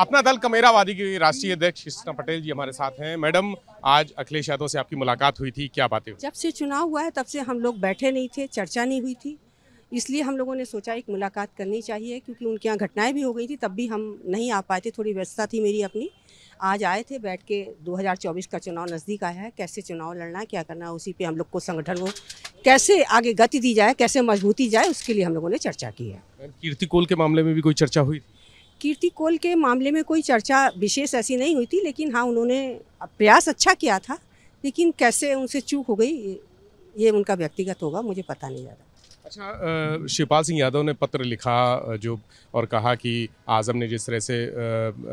अपना दल कमेरावादी के राष्ट्रीय अध्यक्ष कृष्णा पटेल जी हमारे साथ हैं मैडम आज अखिलेश यादव से आपकी मुलाकात हुई थी क्या बातें जब से चुनाव हुआ है तब से हम लोग बैठे नहीं थे चर्चा नहीं हुई थी इसलिए हम लोगों ने सोचा एक मुलाकात करनी चाहिए क्योंकि उनके यहाँ घटनाएं भी हो गई थी तब भी हम नहीं आ पाए थे थोड़ी व्यस्तता थी मेरी अपनी आज आए थे बैठ के 2024 का चुनाव नज़दीक आया है कैसे चुनाव लड़ना है क्या करना है उसी पे हम लोग को संगठन को कैसे आगे गति दी जाए कैसे मजबूती जाए उसके लिए हम लोगों ने चर्चा की है कीर्ति कोल के मामले में भी कोई चर्चा हुई थी कीर्ति कोल के मामले में कोई चर्चा विशेष ऐसी नहीं हुई थी लेकिन हाँ उन्होंने प्रयास अच्छा किया था लेकिन कैसे उनसे चूक हो गई ये उनका व्यक्तिगत होगा मुझे पता नहीं ज़्यादा अच्छा शिवपाल सिंह यादव ने पत्र लिखा जो और कहा कि आज़म ने जिस तरह से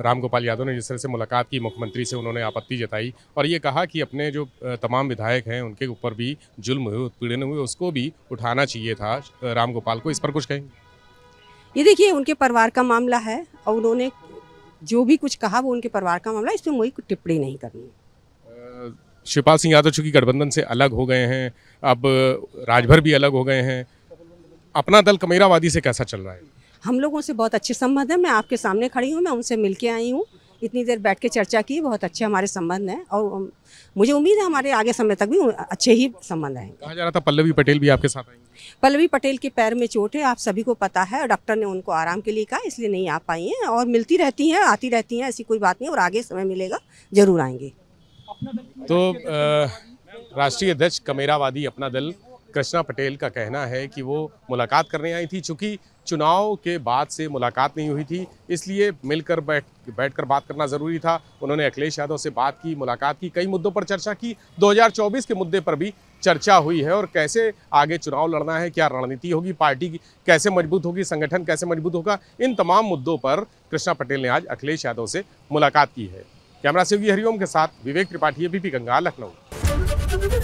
राम गोपाल यादव ने जिस तरह से मुलाकात की मुख्यमंत्री से उन्होंने आपत्ति जताई और ये कहा कि अपने जो तमाम विधायक हैं उनके ऊपर भी जुल्म हुए उत्पीड़न हुए उसको भी उठाना चाहिए था राम गोपाल को इस पर कुछ कहेंगे ये देखिए उनके परिवार का मामला है और उन्होंने जो भी कुछ कहा वो उनके परिवार का मामला इसमें मुझे टिप्पणी नहीं करनी शिवपाल सिंह यादव चूंकि गठबंधन से अलग हो गए हैं अब राजभर भी अलग हो गए हैं अपना दल कमेरावादी से कैसा चल रहा है हम लोगों से बहुत अच्छे संबंध है मैं आपके सामने खड़ी हूँ मैं उनसे मिल के आई हूँ इतनी देर बैठ के चर्चा की बहुत अच्छे हमारे संबंध हैं और मुझे उम्मीद है हमारे आगे समय तक भी अच्छे ही संबंध हैं कहा जा रहा था पल्लवी पटेल भी आपके साथ आएंगे पल्लवी पटेल के पैर में चोट है आप सभी को पता है डॉक्टर ने उनको आराम के लिए कहा इसलिए नहीं आ पाई हैं और मिलती रहती हैं आती रहती हैं ऐसी कोई बात नहीं और आगे समय मिलेगा जरूर आएंगे तो राष्ट्रीय अध्यक्ष कमेरावादी अपना दल कृष्णा पटेल का कहना है कि वो मुलाकात करने आई थी चूँकि चुनाव के बाद से मुलाकात नहीं हुई थी इसलिए मिलकर बैठ बैठकर बात करना ज़रूरी था उन्होंने अखिलेश यादव से बात की मुलाकात की कई मुद्दों पर चर्चा की 2024 के मुद्दे पर भी चर्चा हुई है और कैसे आगे चुनाव लड़ना है क्या रणनीति होगी पार्टी की कैसे मजबूत होगी संगठन कैसे मजबूत होगा इन तमाम मुद्दों पर कृष्णा पटेल ने आज अखिलेश यादव से मुलाकात की है कैमरा से हरिओम के साथ विवेक त्रिपाठी बीपी गंगा लखनऊ